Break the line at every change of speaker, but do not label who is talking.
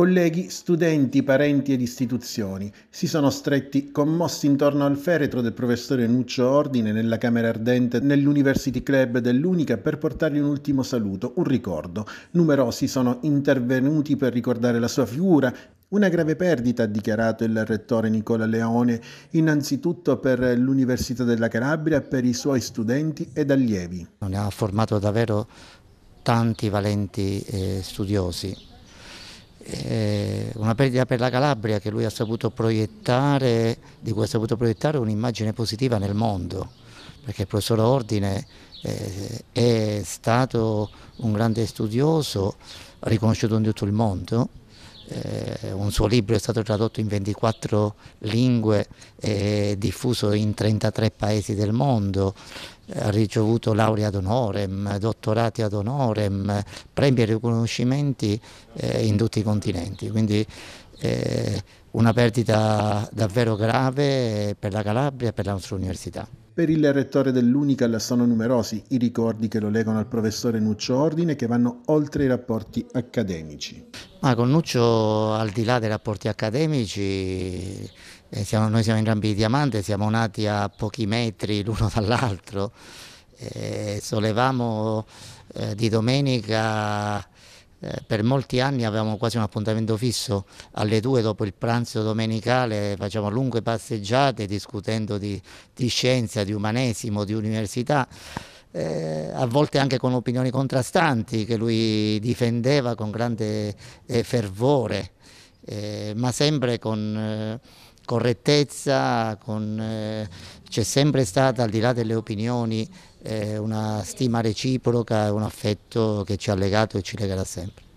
Colleghi, studenti, parenti ed istituzioni si sono stretti commossi intorno al feretro del professore Nuccio Ordine nella Camera Ardente nell'University Club dell'Unica per portargli un ultimo saluto, un ricordo. Numerosi sono intervenuti per ricordare la sua figura, una grave perdita, ha dichiarato il rettore Nicola Leone, innanzitutto per l'Università della Calabria, per i suoi studenti ed allievi.
Ne ha formato davvero tanti valenti eh, studiosi eh, una perdita per la Calabria che lui ha saputo proiettare, di cui ha saputo proiettare un'immagine positiva nel mondo, perché il professor Ordine eh, è stato un grande studioso, riconosciuto in tutto il mondo, eh, un suo libro è stato tradotto in 24 lingue e eh, diffuso in 33 paesi del mondo, ha ricevuto laurea ad honorem, dottorati ad honorem, premi e riconoscimenti eh, in tutti i continenti, quindi eh, una perdita davvero grave per la Calabria e per la nostra università.
Per il rettore dell'Unical sono numerosi i ricordi che lo legano al professore Nuccio Ordine che vanno oltre i rapporti accademici.
Ma con Nuccio, al di là dei rapporti accademici, eh, siamo, noi siamo entrambi di diamante, siamo nati a pochi metri l'uno dall'altro, eh, solevamo eh, di domenica eh, per molti anni avevamo quasi un appuntamento fisso, alle due dopo il pranzo domenicale facciamo lunghe passeggiate discutendo di, di scienza, di umanesimo, di università, eh, a volte anche con opinioni contrastanti che lui difendeva con grande eh, fervore, eh, ma sempre con eh, correttezza, eh, c'è sempre stata, al di là delle opinioni, eh, una stima reciproca, un affetto che ci ha legato e ci legherà sempre.